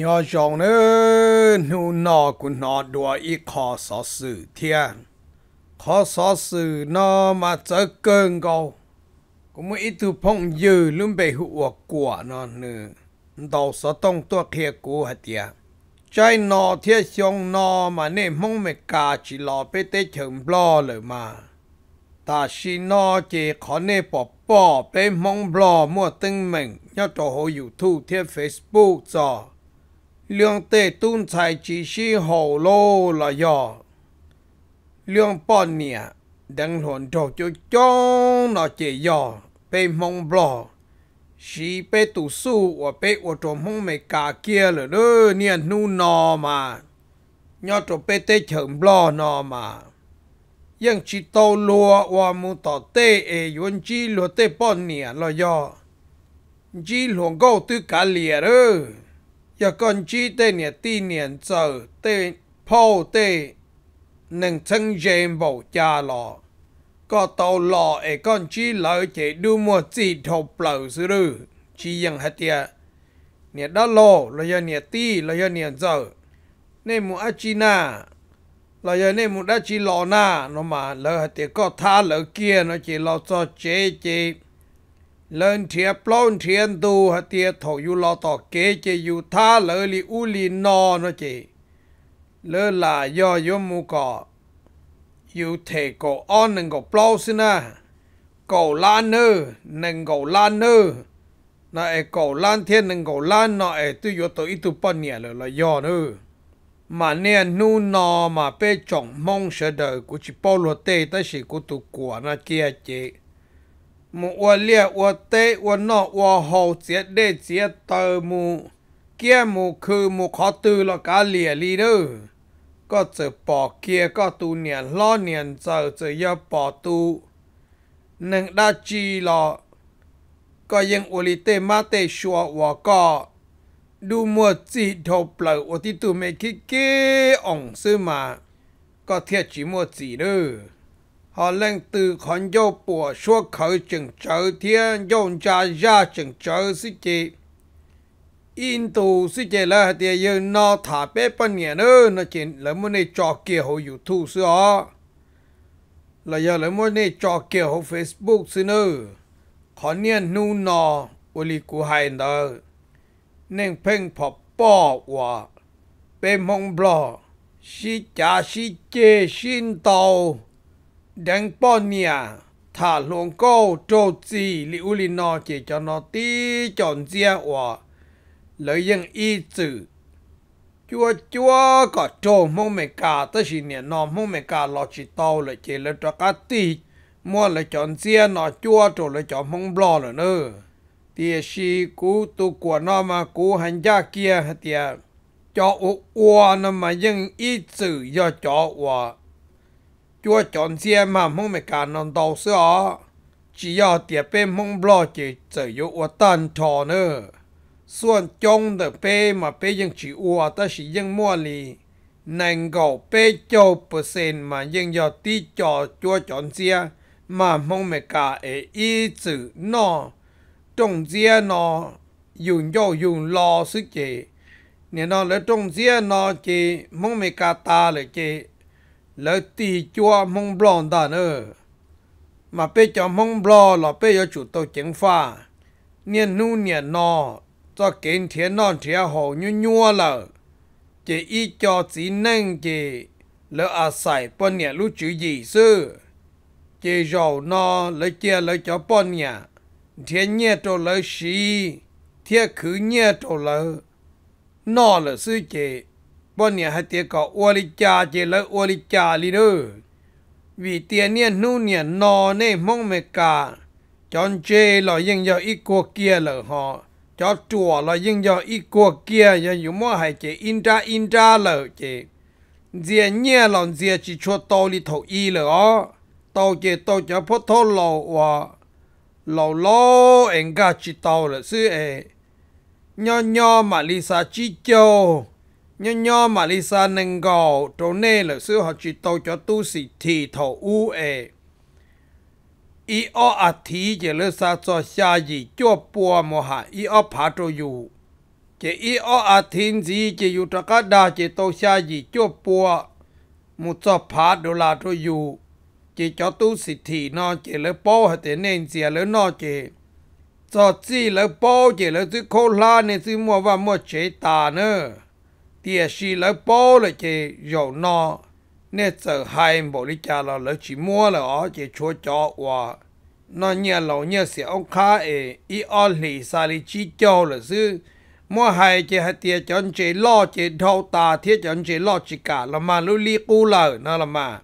ยอจองเนื้อหนูนอกุนอดัวอีคอสอสื่อเทียนขอสอสื่อนอมาเจอเกิงกากูไม่อิทุพงยืลุ่มไปหัวกวนอนเนื้อดาวสอต้องตัวเคียกูหัดเทีย ใจนอเทียชงนอมาเน่มงเมกาจิลอไปเตเฉิมบลอเลยมาตาชินอเจขอเน่ปอบปอไปมงบลอมั่วตึงเหม่งยอดโตโหอยู่ทู่เทียเฟซบุ๊กจอเรื่องเตตุ้นชายจีชีหอโลละยอเรื่องป้อนเนี่ยดังหลนโจจจ้งนอเจียอเปมองบลอชีไปตุสู้ว่าเปอวตมวมงไม่กาเกียเลยเ้อเนี่ยนู่นนอมายอตัวเปเตเฉิมบลอนอมายังชิโตลัวว่ามูต่อเตเอยวนจีลัวเตป้อนเนี่ยละยอจีหลวงก็ตื้อกาเลียเออจะก่อนจีเตเนี่ยตีเนี่ยเจอเตพ่อเตหนึ่งชั้นเจมบอกจาหลอก็ตัวหล่อไอ้ก้อนจีเหลอเจดูมัวจีทบเปล่าซื้อจียังหัดเตียเนี่ยด้าโลเราจะเนี่ยตีเราจะเนี่ยเจอในหมู่อาจีนาเราจะในหมู่อาจีหล่อหน้าเนาะมาเราหัดเตียก็ท่าเหลอเกียเนาะจีเราจะเจเจ lên thiệp plon thiên tu hạt tiệt thổ yu lo tỏ kế chế yu tha lỡ li u li no nó chế lỡ là do yu mu cọ yu thể cổ on nâng cổ plon xin à cổ lan nơ nâng cổ lan nơ nó e cổ lan thiên nâng cổ lan nó e tu yu tổ ít tu bận nhẹ lỡ là do nơ mà nè nu nò mà pe chọn mong sẽ đợi của chỉ bao luật tê ta chỉ của tu của nó kia chị. มูอวเลียอวเตอวนออวหอเสียเดเสียเตอมูเกี้ยมูคือมูขอตือละกาเลียลีเดอก็จะปอเกียก็ตูเนียนล้อเนียนเจอจะยอปอตู หนึ่งดาจีลอก็ยังอุลิเตมาเตชัววก็ดูมัวจีทบเปล่าอี่ตูไม่คิดเกี้ยองซื้อมาก็เทียจีมัวจีเดอ họ lên từ con dâu bùa số khẩu chừng trở thiên dông cha ra chừng trở sĩ chị in tù sĩ chị là thì giờ nó thả bé bên nhà nữa nó chỉ là muốn này cho kia hồ yêu thu sư ó là giờ là muốn này cho kia hồ facebook sư nữa còn niên nu nọ uli lì cú hai nữa nên phênh phọ bỏ quả bên mong bò sĩ cha sĩ chê xin tàu ดังป้อนเมียถ้าหลวงก็โจจีลิอุลินอเจจอนอตีจอนเจียว่าเลยยังอีจือจัวจัวก็โจมงเมกาตชิเนี่ยนอมงเมกาลอชิตอเลยเจเลยตรกตีมัวเลยจอนเจียนอจัวโจเลยจอมงบลอเลยเนอเตียชีกูตุกัวนอมากูหันยาเกียเตียจออัวนะมายังอีจือยอจอว่า chúa chọn riêng mà mong mẹ cả non đầu sữa chỉ 要点被梦不就只有我单挑呢。ส่วนจงเดเป้มาเป้ยังจีอวแต่สิยังมั่วลีนังก็เป้เจ้าเปอร์เซ็นต์มายังยอดที่จอจัวจอนเสียมามองเมกาเออีจือนอจงเสียนอยุ่งย่อยุ่งรอซึเจเนี่ยนอแล้วจงเสียนอเจมองเมกาตาเลยเจ lỡ tì chua mông blon ta nữa mà bây giờ mông blon là bây giờ chủ tàu chính pha niên nu niên nọ cho kiến thiên non thiên hồ như nhua lỡ chỉ ý cho chỉ năng chỉ lỡ à sai bọn nhà lúc chữ gì sư chỉ giàu nọ lỡ chia lỡ cho bọn nhà thiên nhẹ trâu lỡ xí thiên khứ nhẹ trâu lỡ nó là sư chỉ ป้นเนี่ยให้เตียก็อวลิจาเจแล้วอวลิจาลีเนอวีเตียเนี่ยนู่นเนี่ยนอเน่มงเมกาจอนเจลอยังยออีกัวเกียเหรอฮอจอจัวลอยังยออีกัวเกียยังอยู่มั่วให้เจอินดาอินดาเหรอเจเจียเนี่ยหลอนเจียจิชัวโตลิโถอีเหรอโตเจโตจะพทโลว่าเราล้อเองก็จิตโตเลยซื้อเอ nhỏ nhỏ mà lisa chỉ châu nhớ nhớ mà lý sa nâng gò trâu nê lợi sư họ chỉ tàu cho tu sĩ thì thổ u ê ý ô à thí chỉ lợi sa cho xa dị cho bùa mô hạ ý ô phá trâu dù chỉ ý ô à thiên gì chỉ dù trà cá đà chỉ tàu xa dị cho bùa một cho phá đô la trâu Yu chỉ cho tu sĩ thì nọ chỉ lợi bó hả tế nên xìa lợi nọ chỉ cho chi lợi bó chỉ lợi sư khô la nên sư mua và mua chế tà nữa tia si lỡ bố là chị dầu no nè sợ hai bộ đi cha là lỡ chỉ mua là ó chị chúa cho và nó nhà lầu nhà sẽ ông khá ê ý ó lì xa lì chi cho là dư mua hai chị hai tia chọn chị lo chị thâu ta thiết chọn chị lo chị cả là mà lưu lý cú lờ nó là mà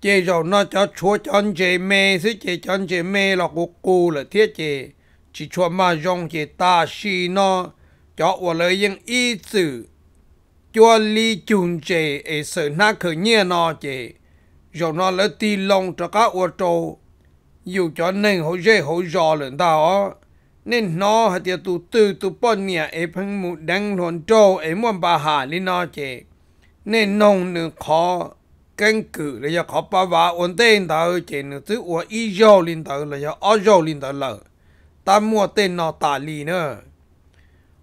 chị dầu nó cho chúa chọn chị mê chứ chị chọn chị mê là cú cú là thiết chị chỉ chúa mà dùng chị ta si nó cho và lời yên ý chữ cho li chun chế e sự na khởi nhẹ nó chế rồi nó lấy ti lông cho các ô tô dù cho nên hỗ dễ hỗ trợ lần đó nên nó hay tiêu tụ tư tụ bọn nhẹ e phân mụ đang luận trâu e muốn bà hà li nó chế nên nông nữa khó căn cử, là do khó bà bà ổn tên tờ chế nữa thứ ủa y dô lên tờ là do ở dô lên tờ lờ ta mua tên nó tà li nữa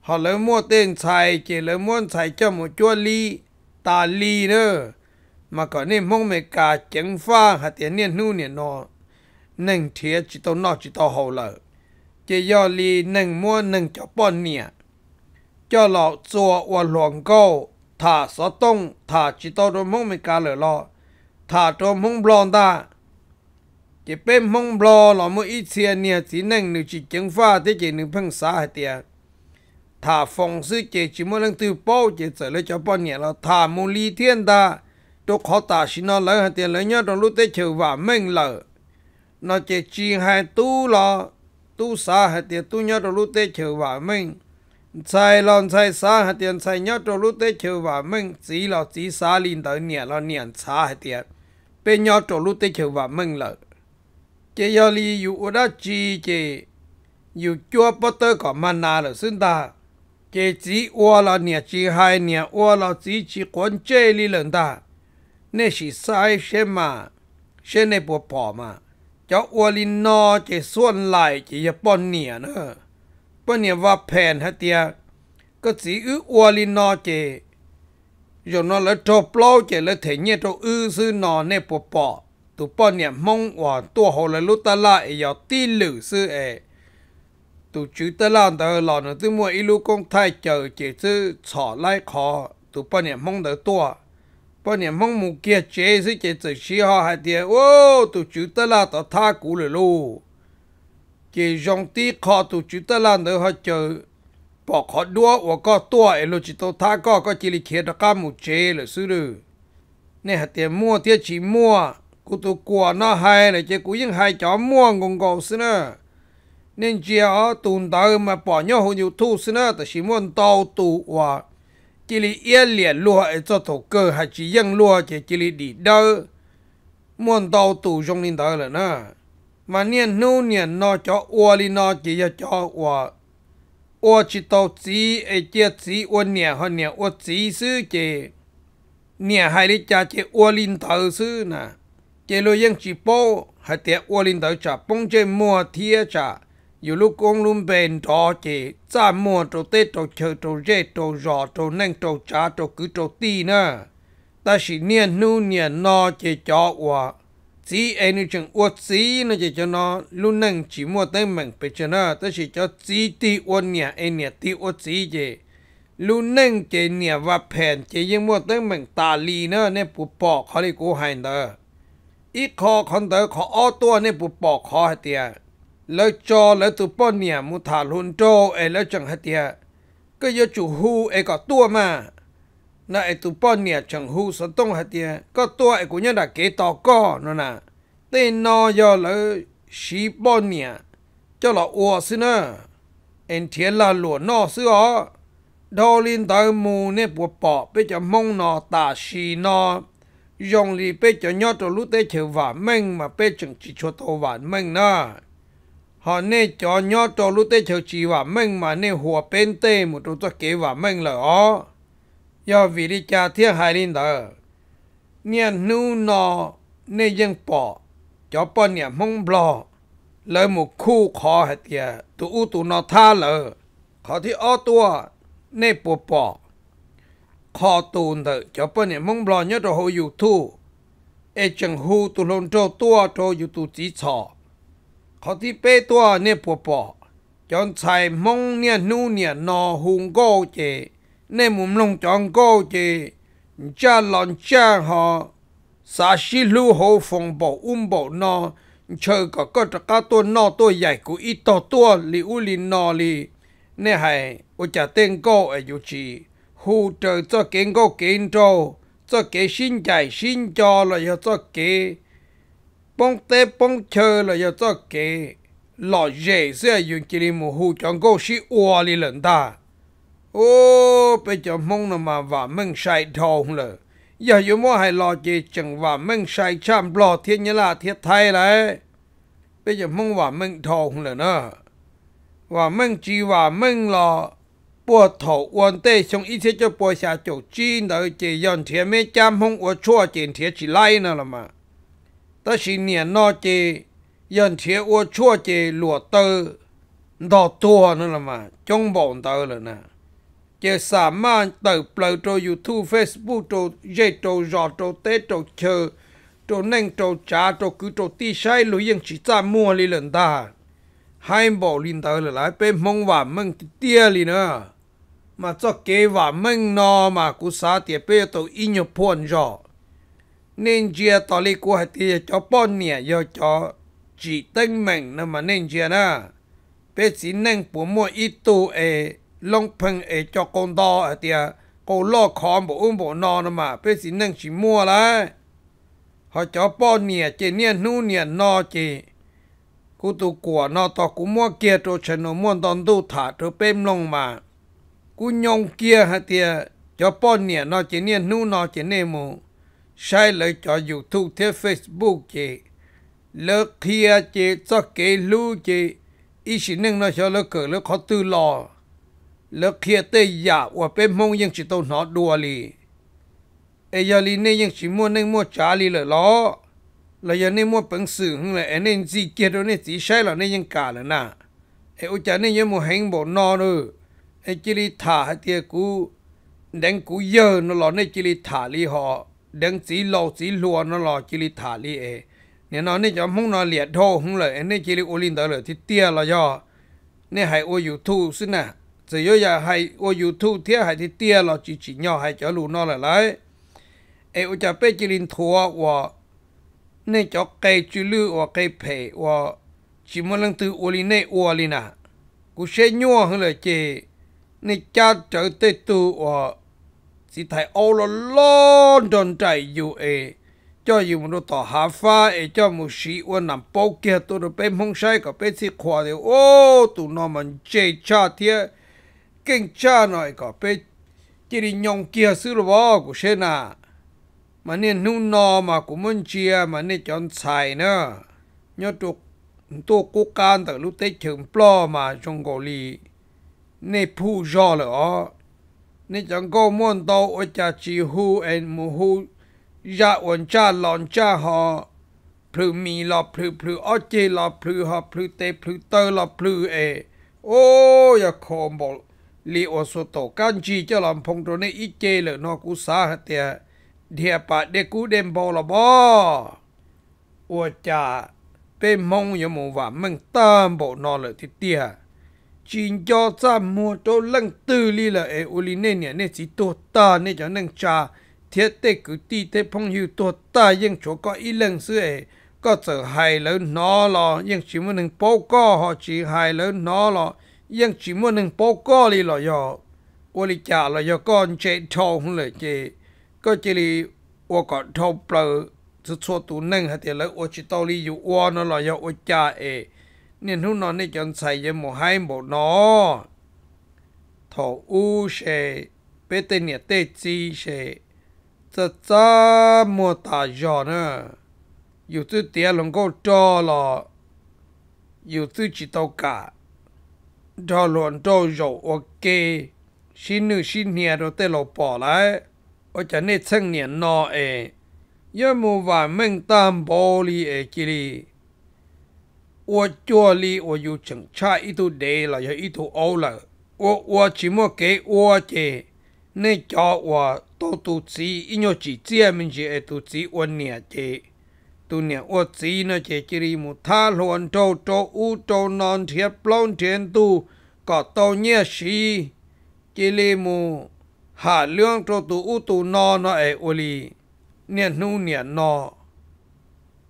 หอเลมัวเต้นใส่เจเลม้วนใส่เจ้าหมูจัวลีตาลีเนอมาก่อนนี่มองเมกาเจงฟ้าหาเตียนเนี่ยนู่นเนี่ยนอหนึ่งเทียจิตโตนอจิตโตหอเลเจยอลีหนึ่งม้วนหนึ่งจอป้อนเนี่ยเจ้าหลออจัววัวหลวงก็ถ้าสอต้งถ้าจิตโตโดนมงเมกาเหลยอรอถ้าโดนมงบลอนตาจะเป็นมงบลอหลอมืออีเซียเนี่ยสีหนึ่งหนึ่งจิตเจงฟ้าที่เจหนึ่งพั่งสาหาเตีย thả phong sư chế chỉ muốn lên từ bao chế trở lại cho bao nhiêu là thả mù lý thiên ta tôi khó ta xin nó lấy hai tiền lấy nhau trong lúc tết chiều và mình lỡ nó chế chỉ hai tu là tu xa hai tiền tu nhau trong lúc tết chiều và mình sai lon sai xa hai tiền sai nhau trong lúc tết chiều và mình chỉ là chỉ xa liền tới nhẹ là nhẹ xa hai tiền bên nhớ trong lúc tết chiều và mình lỡ chế do lý dụ đó chi chế dù chua bắt tơ có mana là xuyên ta จจีวัวนละเนี่ยจีหายเนี่ยวัวนละจีจีคนเจีล่ริญได้เนี่ยสิสายเช่นมาเช่นในปวดปอมา เจ้าอัวลินนอจะส่วนไหลเจีจะปนเนี่ยนะปนเนี่ยว่าแผ่นฮะเตีย ก็สีอื้ออัวลินนอจะอย่างนั้นแล้วจบเล่าจแล้วเถีงเนี่ยตัอื้อซื้อนอเนีในปวดปอตัวปนเนี่ยมองว่าตัวหัวเลยลุตาลาเอียวตีหลือซื้อเอ tụ chú tớ làm tớ lò nữa tớ mua ilu công thay chờ chỉ chứ xỏ lại khó tụ bao nhiêu mong đỡ tua bao nhiêu mong mù kia chế chứ chỉ chỉ chỉ họ hai tiền ô tụ chú tớ là tớ tha cũ rồi lu chỉ dòng tí khó tụ chú tớ làm tớ họ chờ bỏ khó đua và có tua ấy lu chỉ tớ tha có có chỉ lý kia đó cả mù chế là sư lư nè hai tiền mua tiếc chỉ mua cụ tụ quả nó hay là chỉ cụ những hai chó mua ngon ngon sư nè nên chia ở tùn ta mà bỏ nhau hồ nhiều thu xin ta chỉ muốn đầu tù và chỉ là yên liền lúa ở cho thổ cơ hay chỉ dân lúa chỉ chỉ là đi đâu muốn đầu tù trong linh ta là nè mà niên nô niên nó cho ua li nó chỉ cho ua ua chỉ tàu chỉ ở chia chỉ ua niên hơn niên ua chỉ sư chỉ niên hay đi cha chỉ ua linh ta sư nè chỉ lo dân chỉ bảo hay tiệt ua linh ta cha bông chỉ mua thiệt cha 有路公路边多姐，咱莫做得做车做热做热做能做炸做 cứ 做地呢。但是年努年那姐教我，只爱你种我只那姐叫那路能寂寞得明白着呢，但是叫只地我年爱年地我只姐。lúc nâng chế nhà và phèn chế yên mua tới mình tà lì nữa nên bụt bỏ khó đi cố hành tờ ít khó khăn tờ khó ô tua nên bụt bỏ khó hạt tiền แล้วจอแล้วตัวป้อนเนี่ยมุถาลุนโจเอแล้วจังฮัตเตียก็ยจูฮูเอก็ตัวมาน่ะไอตัวป้อนเนี่ยจังฮูสตงฮัตเตียก็ตัวไอกูเนี่ยดะเกตอก็นั่นน่ะเต้นนอยอแล้วชีป้อนเนี่ยเจ้าละอัวซินะเอ็นเทียนละหลวนนอซื้ออดอลินตามูเนี่ยปวดปอไปจะมงนอตาชีนอยองลีไปจะยอดตัวลุเตเฉวาเม่งมาไปจังจิชัวโตหวานเม่งน่ะ họ nè cho nhỏ cho lúc tê chờ chỉ và mình mà nè hòa bên tê một chút cho kế và mình là ó do vì đi cha thiết hai linh đó nè nu nọ nè dân bỏ cho bọn nè mong bò lời một khu khó hết kìa tụ u tụ nó tha lờ khó thì ó tua nè bỏ bỏ khó tụ thử cho bọn nè mong bò nhớ rồi hồi dù thu ê chẳng hù tụ lôn trô tua trô dù tụ chỉ chọ เขาที่เป้ตัวเนี่ยปวปอจอนใส่มงเนี่ยนู่เนี่ยนอหุงโกเจเนี่ยมุมลงจองโกเจจะหลอนจ้าหอสาชิลูโหฟงบอกอุ้มบอกนอเชอก็ก็จะก้าตัวนอตัวใหญ่กูอีต่อตัวลิอุลินนอลีเนี่ยให้อุจาเต้งโกอายุจีหูเจอจะเก่งก็เก่งโตจะเก่งชิ้นใหญ่ชิ้นจอเลยจะเก่ง bông tê bông chờ là giờ cho kê lọ dễ sẽ dùng chỉ đi mù hù chọn cô sĩ ua đi lần ta ô bây giờ mong nó mà và mình sai thôn là giờ dù mua hai lọ gì chẳng và mình sai chăm lọ thiên như là thiết thay đấy bây giờ mong và mình thôn là nữa và mình chỉ và mình lọ bùa thổ uốn tê xong ít thế cho bùa xà chỗ chi đợi chỉ dọn thiên mấy chăm không uốn chua chỉ thiên chỉ lai nữa là mà ta chỉ niệm nó chỉ nhận thế ô chua chỉ lụa tơ đỏ tua nữa là mà trong bọn tơ là nè chỉ xả mà tờ plờ cho youtube facebook cho dây cho giò cho tê cho chờ cho nâng cho trả cho cứ cho ti sai lối yên chỉ ta mua li lần ta hai bộ linh tờ là lại bên mong và mừng tia li nữa mà cho kế và mừng nó mà cú xá tiệt bê tàu in nhập phun rồi nên chia tỏ lý của hạt thì cho bọn nè do cho chỉ tên mạnh nè mà nên chia nè bé chỉ nên bố mua ít tu ế lông phân ế cho con đo hạt thì à. cô lo khó bộ ôm bộ nò nè mà bé chỉ nên chỉ mua lá. họ cho bọn nè chế nè nu nè nò chế. cú tu của nò to cú mua kia cho chân nó mua đòn tu thả cho bêm lông mà cú nhông kia hạt thì à, cho bọn nè nò chế nè nu nò chế nè mù ใช้เลยจออยู่ทุกเทเฟซบุ๊กเจเลิกเคียเจจอกเกลูเจอีสิหนึ่งนะชอเลิกเกิดเลิกขอตื่นรอเลิกเคียเตยาว่าเป็นมงยังจิตโนหอดัวลีเอยาลีเนี่ยยังฉิมัวนึงมัวจาลีเลยล้อเรายังนี่มัวเป็นสื่อหงเลยไอ้นี่สีเกียรติเนี่ยสีใช่เราเนี่ยยังกาเลยนะไอ้อุจาเนี่ยังมัวแหงบ่นอนเออไอ้จิริถาเตียกู แดงกูเยอะนหลอน่ยจิริถาลีหอ đừng chỉ lộ chỉ lùa nó lò chỉ li thả li ế nên nó nên cho mong nó liệt thô không lời nên chỉ li ô linh tới lợi thì tiếc là do nên hay ôi dù thu xin nè chỉ yếu giờ hay ôi dù thu thiết hãy thì tia là chỉ chỉ nhỏ hay cho lù nó lại lấy ế ô cha bé chỉ linh thua và nên cho cây chữ lư và cây phệ và chỉ muốn lần từ ô linh này ô linh à cũng sẽ nhua không lợi chỉ nên cha trở tới tu và สิไทยโอลลอนดอนใจอยู่เอจ้าอยู่มนุษย์ต่อหาฟ้าเอเจ้ามุชีวันนำปกเกียตัวเป็นมงชัยกับเป็นสิขวาเดียวโอ้ตัวนอมันเจชาเทียเก่งชาหน่อยก็เป็นจิริยงเกียซื้อรบกูเชนะมันเนี่ยนุ่นนอมากูมันเชียมันเนี่ยจอนใส่เนอะยอดตัวตัวกูการแต่รู้เตะเฉิงปล้อมาจงโกลีในผู้ย่อเลยอ๋อนี่จังก็ม่วนโตอจะจีฮูเอ็นมูฮูยาอวนจ้าหลอนจ้าหอพลืมีหลอพลืพลืออเจหลอพลืหอพลืเตพลืเตอหลอพลืเอโอ้ยาคอมบอกลีโอสโตกันจีเจ้าหลอมพงตัวนี้อีเจเลยนอกุสาเตียเดียปะเดกูเดมบอลบออวจ่าเป็นมงยมูว่ามึงตามบอกนอเลยทีเตียจีนจะจำมัวตัวลังตื่นลีละเอออุลินเนี่ยเนี่ยจีตัวตาเนี่ยจะนั่งจ่าเทียเตกุตีเตพงอยู่ตัวตายังโฉก็อีเลงซื้อเอก็จะหายแล้วนอรอยังชิมวันหนึ่งโป๊ก็หอจีหายแล้วนอรอยังชิมวันหนึ่งโป๊ก็ลีละยออุลิจ่าละยอก้อนเจทองเลยเจ ก็เจลีว่าก็ทองเปล่าจะชัวตันั่งหัดเดียวแล้วอุจิตอลีอยู่วานละยออุจ่าเอ nên hú nó này chọn xài với một hai bộ nọ thọ u sẽ bê tên nhà tê chi sẽ cho cho mua tà giò nữa dù tư tía lòng cô cho là dù tư chỉ tàu cả cho luôn cho dầu ok xin nữ xin nhà rồi tê lộ bỏ lại ở chả nên chân nhà nọ ấy 要么把门当玻璃而起哩。我做哩，我有成差一度地了，有一度欧了。我我怎么给我的？你叫我多肚子，因为只这面是会肚子我念的，肚念我子呢，这这里木他乱糟糟乌糟难贴乱天肚，搞到捏死，这里木下两糟肚乌肚难那会我哩，念努念那。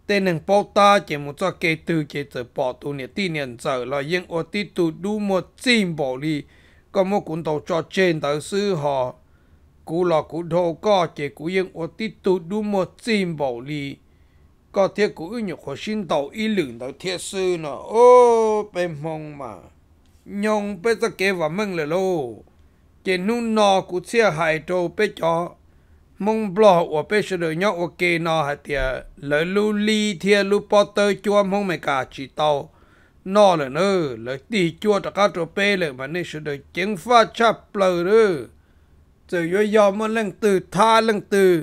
tên nàng bao ta chỉ một cho kế từ chỉ trở bỏ tù nè tin nhận trở là yên ô tí tù đủ một chim bỏ đi có một cuốn đầu cho trên tàu sư họ cú lò cú đồ có chỉ cú yên ô tí tù đủ một chim bỏ đi có thiết cú ưu nhục hồ sinh đầu y lượng đầu thiết sư nó ô bê mong mà nhông bê cho kế và mừng lại lô chỉ nụ nọ cú xe hại trâu bê cho มงบลอว่าเปชเดยอโอเคนอฮะเตียเลยลูลีเทียลูปอเตอร์จวมมงไม่กาจีตานอเลยเนอเลยตีจัวตะกาตัวเปเลยมันนี่ชเดยเจงฟ้าชับเปลือเลยอจะยอยอมมันเล่งตื่นท่าเล่งตื่น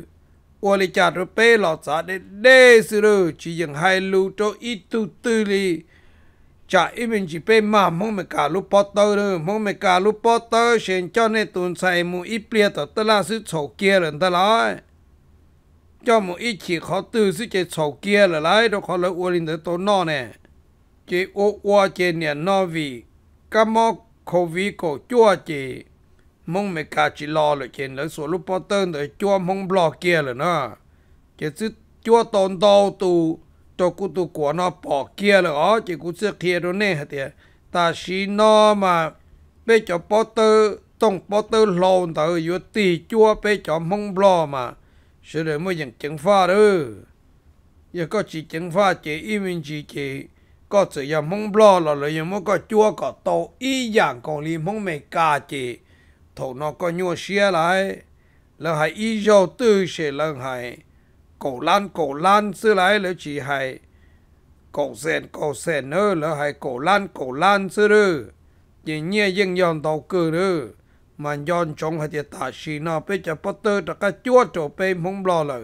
อวลิจาตัวเปหลอดสาเดเดสเรอจียังไฮลูโตอิตุตือลี cha imin chỉ pe mà mong mẹ cả lúc bắt đầu rồi mong mẹ cả lúc bắt đầu xem cho nên tuần sai mu ít bia tao tao là sự sầu kia rồi tao lại cho mu ít chỉ khó từ sự chỉ sầu kia là lại đâu khó lấy uo linh tới tổ nọ nè chỉ ô uo chỉ nè nọ vì cái mọ covid cổ chúa chỉ mong mẹ cả chỉ lo rồi chỉ lấy số lúc bắt đầu rồi chua mong blog kia rồi nè chỉ sự chua tồn đầu tù cho cụ tụ của nó bỏ kia là ó chỉ cụ sẽ kia đó nè hả tiền, ta xí nó mà bây cho bó tư tông bó tư lồn tờ yếu tì chua bây cho mông bò mà sự đời mới dành chứng pha đó giờ có chỉ chứng pha chỉ y mình chỉ chỉ có sự giờ mông bò là lời giờ mới có chua có tổ y dạng còn li mông mày cà chỉ thầu nó có nhua xe lại là hãy y dầu tư sẽ lần hãy cổ lan cổ lan xưa lại là chỉ hay cổ sen cổ sen nữa là hay cổ lan cổ lan xưa rồi chỉ nhẹ dân dọn tàu cừ nữa mà dọn trong hay ta xì nó bây giờ bắt tơ đặt cái chúa trổ bê mông lo lợ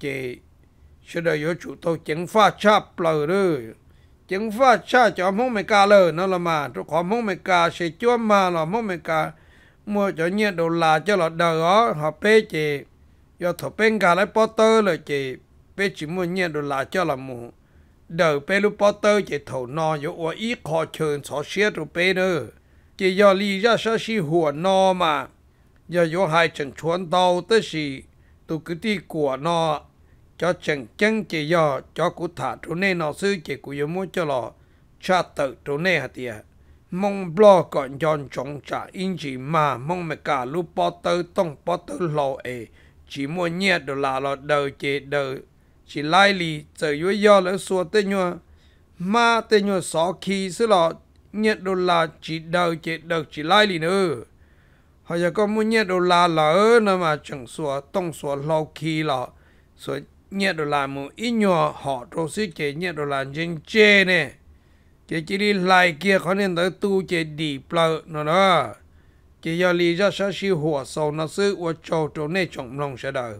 chỉ sẽ đợi yếu chủ tôi chứng pha chạp lợ rồi chứng pha cha cho mông mày ca lợ nó là mà tôi có mong mày ca sẽ chúa mà là mông mày ca mua cho nhẹ đồ là cho là đời đó họ bê chỉ yo thọ bên cả lại bỏ tơ là chị bé chỉ muốn nhận đồ là cho là mù đời bé lúc bỏ tơ chị thầu no yo ở ý khó chơn xó xiết đồ bé nữa chị yo lý ra sao xí hùa no mà giờ yo hai chân chuẩn tàu tới xì tụ cứ đi của nó cho chân chân chị yo cho cụ thả chỗ này nó sư chị cụ yo muốn cho lò cha tự chỗ này hả tiệt mong blo còn giòn chống trả in chỉ mà mong mẹ cả lúc bỏ tơ tông bỏ tơ lò ấy chỉ mua nhẹ đồ lạ lọ đầu chế đầu chỉ lai lì chờ yếu do lỡ xua tên nhua mà tên nhua xó khi sư lọ nhẹ đồ lạ chỉ đầu chế đầu chỉ lai lì nữa họ giờ có mua nhẹ đồ lạ lỡ nữa mà chẳng xua tông xua lọ khí lọ xua nhẹ đồ lạ mua ít nhua họ đồ sư chế nhẹ đồ lạ trên chê nè chế chỉ đi lại kia khó nên tới tu chế đi plợ nó đó chỉ do lý do sa si hùa sầu nó sư ua châu trâu nê trọng lòng sẽ đời